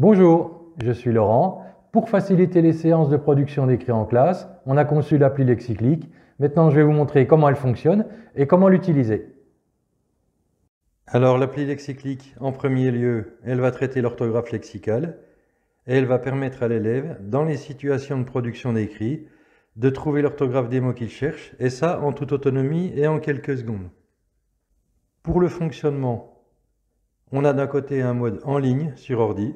Bonjour, je suis Laurent. Pour faciliter les séances de production d'écrit en classe, on a conçu l'appli lexiclique. Maintenant, je vais vous montrer comment elle fonctionne et comment l'utiliser. Alors, l'appli lexiclique, en premier lieu, elle va traiter l'orthographe lexicale et elle va permettre à l'élève, dans les situations de production d'écrit, de trouver l'orthographe des mots qu'il cherche, et ça en toute autonomie et en quelques secondes. Pour le fonctionnement, on a d'un côté un mode en ligne sur ordi,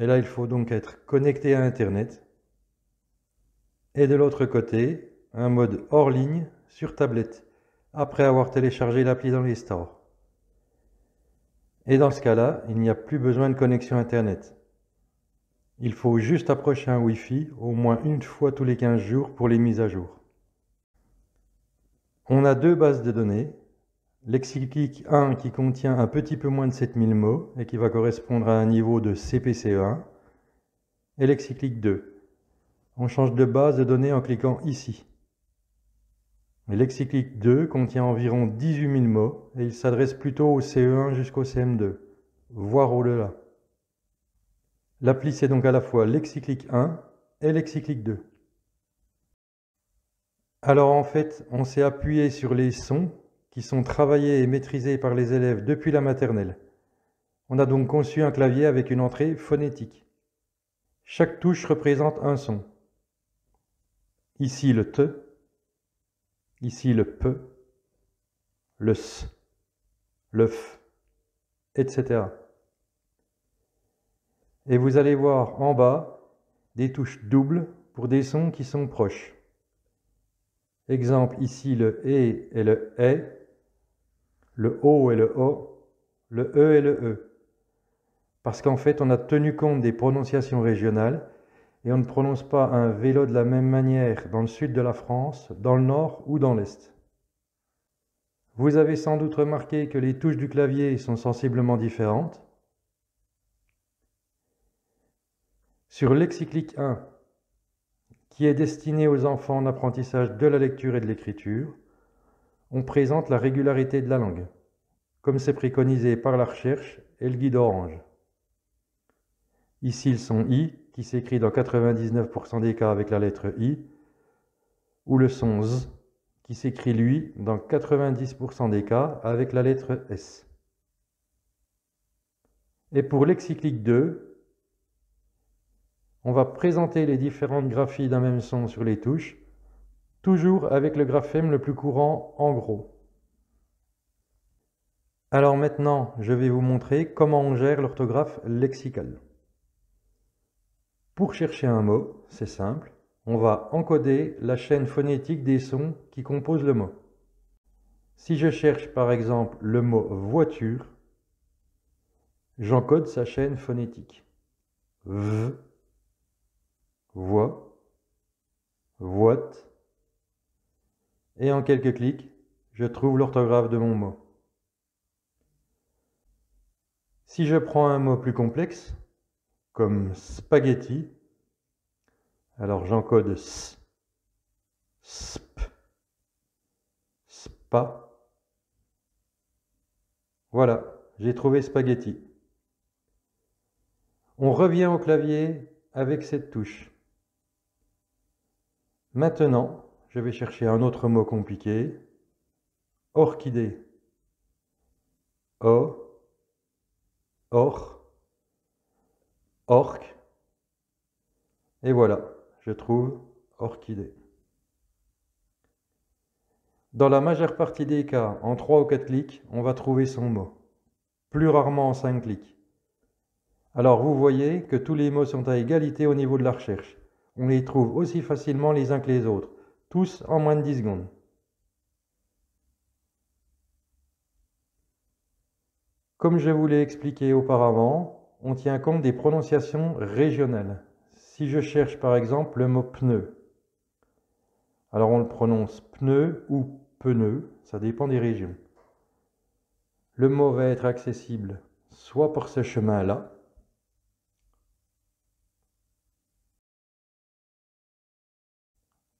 et là, il faut donc être connecté à Internet. Et de l'autre côté, un mode hors ligne sur tablette, après avoir téléchargé l'appli dans les stores. Et dans ce cas-là, il n'y a plus besoin de connexion Internet. Il faut juste approcher un Wi-Fi au moins une fois tous les 15 jours pour les mises à jour. On a deux bases de données, lexique 1 qui contient un petit peu moins de 7000 mots et qui va correspondre à un niveau de cpc 1 et Lexiclic 2. On change de base de données en cliquant ici. Lexiclic 2 contient environ 18000 mots et il s'adresse plutôt au CE1 jusqu'au CM2, voire au-delà. L'appli c'est donc à la fois Lexiclick 1 et Lexiclick 2. Alors en fait, on s'est appuyé sur les sons qui sont travaillés et maîtrisés par les élèves depuis la maternelle. On a donc conçu un clavier avec une entrée phonétique. Chaque touche représente un son. Ici le T, ici le P, le S, le F, etc. Et vous allez voir en bas des touches doubles pour des sons qui sont proches. Exemple ici le E et le E le O et le O, le E et le E. Parce qu'en fait, on a tenu compte des prononciations régionales et on ne prononce pas un vélo de la même manière dans le sud de la France, dans le nord ou dans l'est. Vous avez sans doute remarqué que les touches du clavier sont sensiblement différentes. Sur Lexiclic 1, qui est destiné aux enfants en apprentissage de la lecture et de l'écriture, on présente la régularité de la langue, comme c'est préconisé par la recherche et le guide orange. Ici, le son I, qui s'écrit dans 99% des cas avec la lettre I, ou le son Z, qui s'écrit lui dans 90% des cas avec la lettre S. Et pour l'excyclique 2, on va présenter les différentes graphies d'un même son sur les touches toujours avec le graphème le plus courant en gros. Alors maintenant, je vais vous montrer comment on gère l'orthographe lexicale. Pour chercher un mot, c'est simple, on va encoder la chaîne phonétique des sons qui composent le mot. Si je cherche par exemple le mot voiture, j'encode sa chaîne phonétique. V, voix, voite, et en quelques clics, je trouve l'orthographe de mon mot. Si je prends un mot plus complexe, comme spaghetti, alors j'encode s, sp, spa. Voilà, j'ai trouvé spaghetti. On revient au clavier avec cette touche. Maintenant, je vais chercher un autre mot compliqué. Orchidée. O. Or. Orc. Et voilà, je trouve orchidée. Dans la majeure partie des cas, en 3 ou 4 clics, on va trouver son mot. Plus rarement en 5 clics. Alors vous voyez que tous les mots sont à égalité au niveau de la recherche. On les trouve aussi facilement les uns que les autres tous en moins de 10 secondes. Comme je vous l'ai expliqué auparavant, on tient compte des prononciations régionales. Si je cherche par exemple le mot pneu, alors on le prononce pneu ou pneu, ça dépend des régions. Le mot va être accessible soit par ce chemin-là,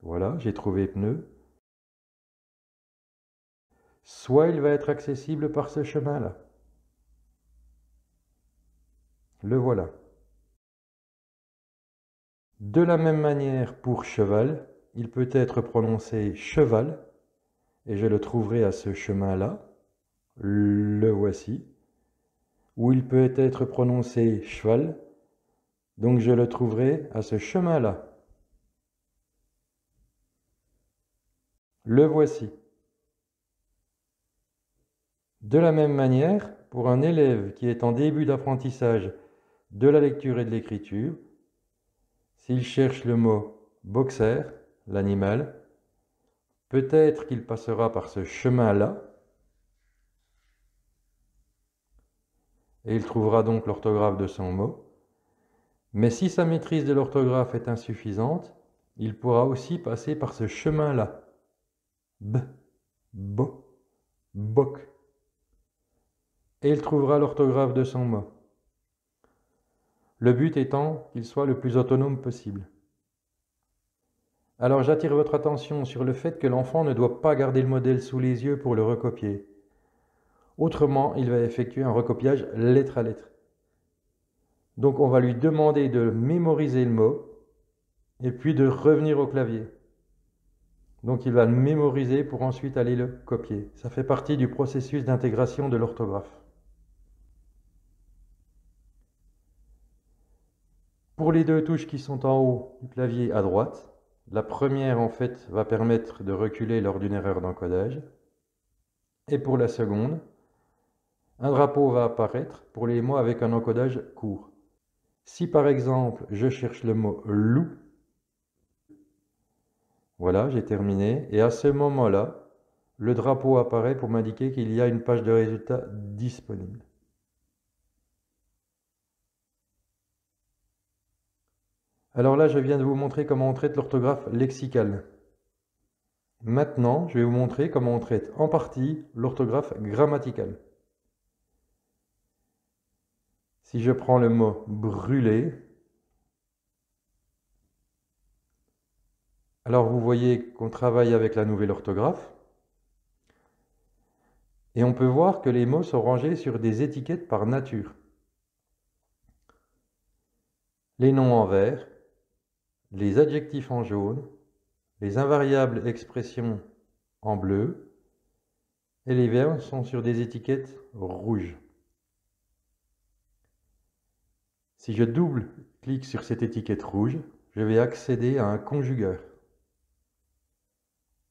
Voilà, j'ai trouvé pneu. Soit il va être accessible par ce chemin-là. Le voilà. De la même manière pour cheval, il peut être prononcé cheval, et je le trouverai à ce chemin-là. Le voici. Ou il peut être prononcé cheval, donc je le trouverai à ce chemin-là. le voici. De la même manière, pour un élève qui est en début d'apprentissage de la lecture et de l'écriture, s'il cherche le mot boxer, l'animal, peut-être qu'il passera par ce chemin-là, et il trouvera donc l'orthographe de son mot. Mais si sa maîtrise de l'orthographe est insuffisante, il pourra aussi passer par ce chemin-là b, bo, boc. Et il trouvera l'orthographe de son mot. Le but étant qu'il soit le plus autonome possible. Alors j'attire votre attention sur le fait que l'enfant ne doit pas garder le modèle sous les yeux pour le recopier. Autrement, il va effectuer un recopiage lettre à lettre. Donc on va lui demander de mémoriser le mot et puis de revenir au clavier. Donc il va le mémoriser pour ensuite aller le copier. Ça fait partie du processus d'intégration de l'orthographe. Pour les deux touches qui sont en haut du clavier à droite, la première en fait va permettre de reculer lors d'une erreur d'encodage. Et pour la seconde, un drapeau va apparaître pour les mots avec un encodage court. Si par exemple je cherche le mot loup, voilà, j'ai terminé. Et à ce moment-là, le drapeau apparaît pour m'indiquer qu'il y a une page de résultats disponible. Alors là, je viens de vous montrer comment on traite l'orthographe lexicale. Maintenant, je vais vous montrer comment on traite en partie l'orthographe grammaticale. Si je prends le mot brûler, Alors vous voyez qu'on travaille avec la nouvelle orthographe. Et on peut voir que les mots sont rangés sur des étiquettes par nature. Les noms en vert, les adjectifs en jaune, les invariables expressions en bleu, et les verbes sont sur des étiquettes rouges. Si je double-clique sur cette étiquette rouge, je vais accéder à un conjugueur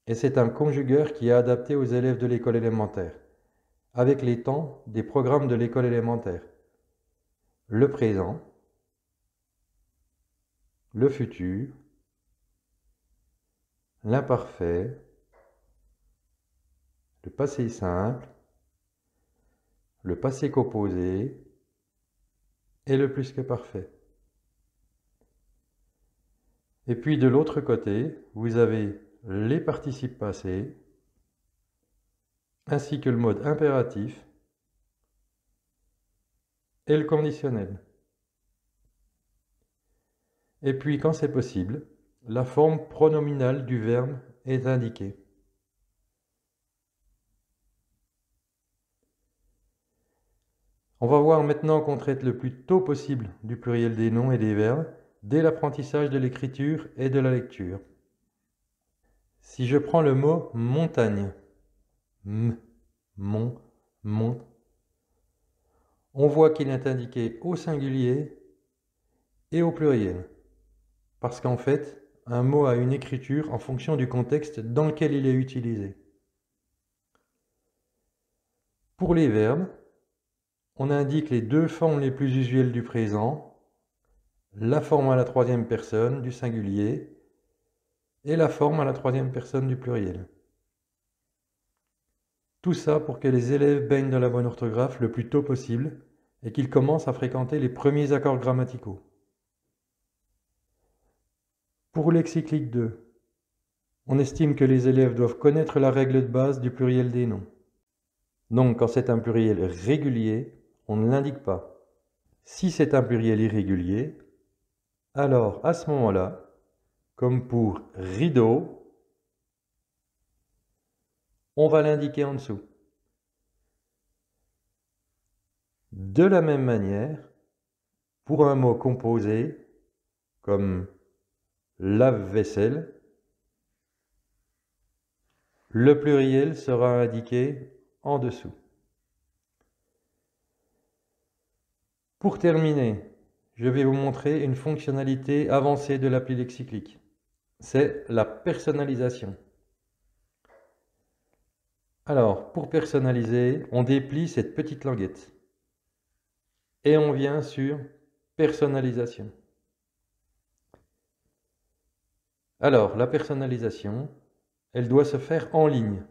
et c'est un conjugueur qui est adapté aux élèves de l'école élémentaire, avec les temps des programmes de l'école élémentaire. Le présent, le futur, l'imparfait, le passé simple, le passé composé et le plus que parfait. Et puis de l'autre côté, vous avez les participes passés, ainsi que le mode impératif et le conditionnel. Et puis, quand c'est possible, la forme pronominale du verbe est indiquée. On va voir maintenant qu'on traite le plus tôt possible du pluriel des noms et des verbes dès l'apprentissage de l'écriture et de la lecture. Si je prends le mot montagne, on voit qu'il est indiqué au singulier et au pluriel. Parce qu'en fait, un mot a une écriture en fonction du contexte dans lequel il est utilisé. Pour les verbes, on indique les deux formes les plus usuelles du présent, la forme à la troisième personne du singulier et la forme à la troisième personne du pluriel. Tout ça pour que les élèves baignent dans la bonne orthographe le plus tôt possible et qu'ils commencent à fréquenter les premiers accords grammaticaux. Pour lexiclique 2, on estime que les élèves doivent connaître la règle de base du pluriel des noms. Donc quand c'est un pluriel régulier, on ne l'indique pas. Si c'est un pluriel irrégulier, alors à ce moment-là, comme pour rideau, on va l'indiquer en dessous. De la même manière, pour un mot composé comme lave-vaisselle, le pluriel sera indiqué en dessous. Pour terminer, je vais vous montrer une fonctionnalité avancée de l'appli lexiclique c'est la personnalisation. Alors, pour personnaliser, on déplie cette petite languette. Et on vient sur personnalisation. Alors, la personnalisation, elle doit se faire en ligne.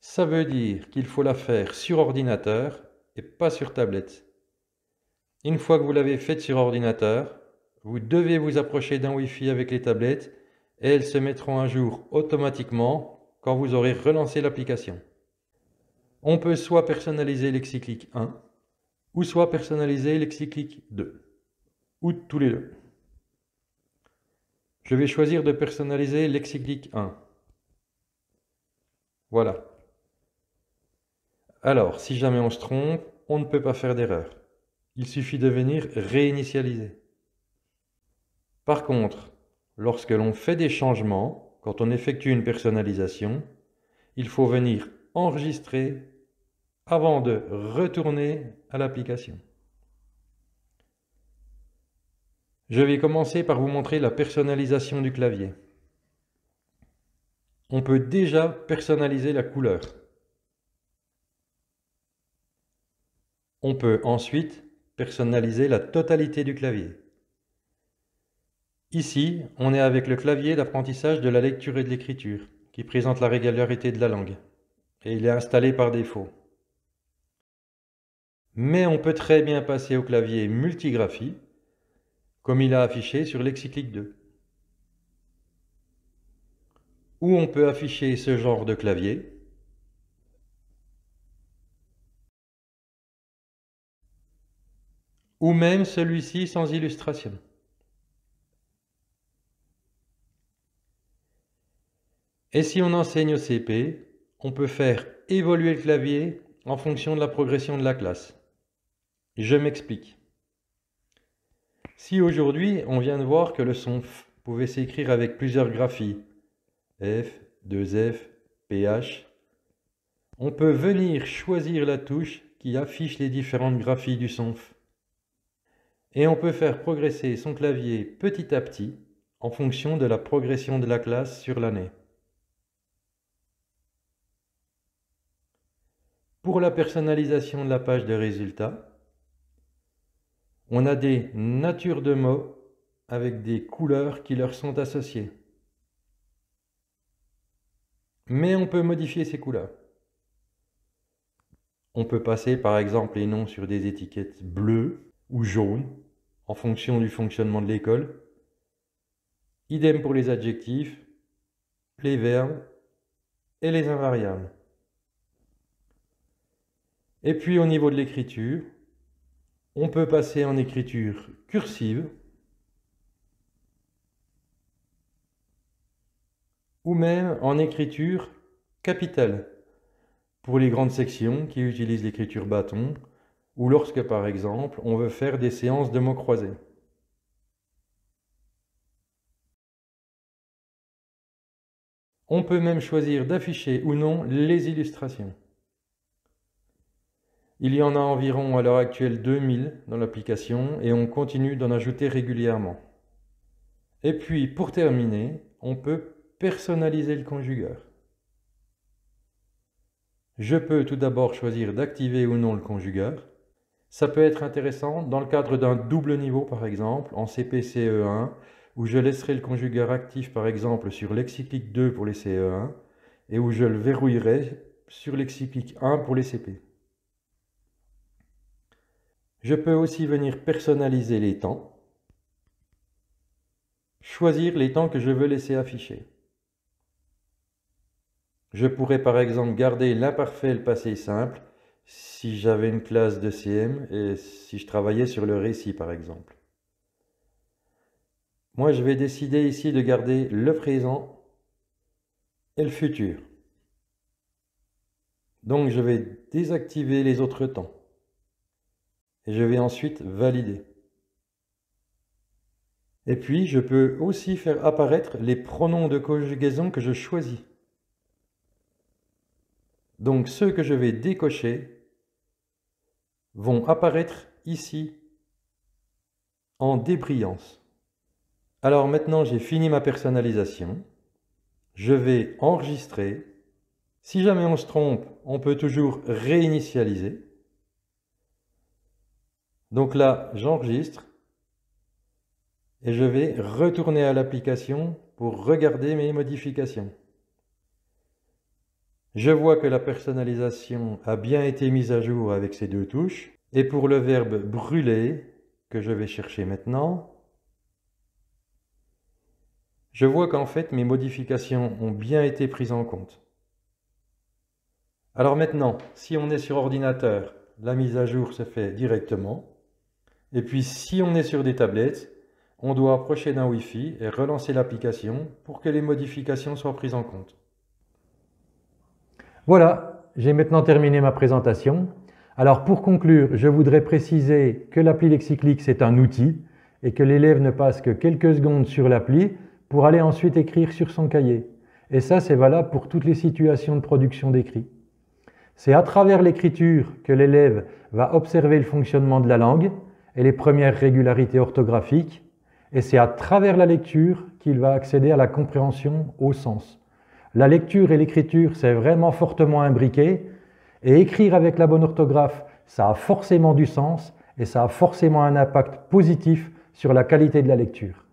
Ça veut dire qu'il faut la faire sur ordinateur et pas sur tablette. Une fois que vous l'avez faite sur ordinateur, vous devez vous approcher d'un Wi-Fi avec les tablettes et elles se mettront à jour automatiquement quand vous aurez relancé l'application. On peut soit personnaliser LexiClick 1 ou soit personnaliser LexiClick 2 ou tous les deux. Je vais choisir de personnaliser LexiClick 1. Voilà. Alors, si jamais on se trompe, on ne peut pas faire d'erreur. Il suffit de venir réinitialiser. Par contre, lorsque l'on fait des changements, quand on effectue une personnalisation, il faut venir enregistrer avant de retourner à l'application. Je vais commencer par vous montrer la personnalisation du clavier. On peut déjà personnaliser la couleur. On peut ensuite personnaliser la totalité du clavier. Ici, on est avec le clavier d'apprentissage de la lecture et de l'écriture, qui présente la régularité de la langue, et il est installé par défaut. Mais on peut très bien passer au clavier multigraphie, comme il a affiché sur l'exiclic 2. Ou on peut afficher ce genre de clavier, ou même celui-ci sans illustration. Et si on enseigne au CP, on peut faire évoluer le clavier en fonction de la progression de la classe. Je m'explique. Si aujourd'hui on vient de voir que le son pouvait s'écrire avec plusieurs graphies, F, 2F, PH, on peut venir choisir la touche qui affiche les différentes graphies du sonf, Et on peut faire progresser son clavier petit à petit en fonction de la progression de la classe sur l'année. Pour la personnalisation de la page de résultats, on a des natures de mots avec des couleurs qui leur sont associées. Mais on peut modifier ces couleurs. On peut passer par exemple les noms sur des étiquettes bleues ou jaunes en fonction du fonctionnement de l'école. Idem pour les adjectifs, les verbes et les invariables. Et puis au niveau de l'écriture, on peut passer en écriture cursive ou même en écriture capitale pour les grandes sections qui utilisent l'écriture bâton ou lorsque par exemple on veut faire des séances de mots croisés. On peut même choisir d'afficher ou non les illustrations. Il y en a environ à l'heure actuelle 2000 dans l'application et on continue d'en ajouter régulièrement. Et puis, pour terminer, on peut personnaliser le conjugueur. Je peux tout d'abord choisir d'activer ou non le conjugueur. Ça peut être intéressant dans le cadre d'un double niveau par exemple, en CPCE1, où je laisserai le conjugueur actif par exemple sur l'excyclique 2 pour les CE1, et où je le verrouillerai sur l'excyclique 1 pour les CP. Je peux aussi venir personnaliser les temps, choisir les temps que je veux laisser afficher. Je pourrais par exemple garder l'imparfait et le passé simple si j'avais une classe de CM et si je travaillais sur le récit par exemple. Moi je vais décider ici de garder le présent et le futur. Donc je vais désactiver les autres temps je vais ensuite valider. Et puis, je peux aussi faire apparaître les pronoms de conjugaison que je choisis. Donc, ceux que je vais décocher vont apparaître ici en débrillance. Alors maintenant, j'ai fini ma personnalisation. Je vais enregistrer. Si jamais on se trompe, on peut toujours réinitialiser. Donc là, j'enregistre et je vais retourner à l'application pour regarder mes modifications. Je vois que la personnalisation a bien été mise à jour avec ces deux touches. Et pour le verbe « brûler », que je vais chercher maintenant, je vois qu'en fait mes modifications ont bien été prises en compte. Alors maintenant, si on est sur ordinateur, la mise à jour se fait directement. Et puis si on est sur des tablettes, on doit approcher d'un Wi-Fi et relancer l'application pour que les modifications soient prises en compte. Voilà, j'ai maintenant terminé ma présentation. Alors pour conclure, je voudrais préciser que l'appli LexiClick c'est un outil et que l'élève ne passe que quelques secondes sur l'appli pour aller ensuite écrire sur son cahier. Et ça, c'est valable pour toutes les situations de production d'écrit. C'est à travers l'écriture que l'élève va observer le fonctionnement de la langue et les premières régularités orthographiques, et c'est à travers la lecture qu'il va accéder à la compréhension au sens. La lecture et l'écriture, c'est vraiment fortement imbriqué, et écrire avec la bonne orthographe, ça a forcément du sens, et ça a forcément un impact positif sur la qualité de la lecture.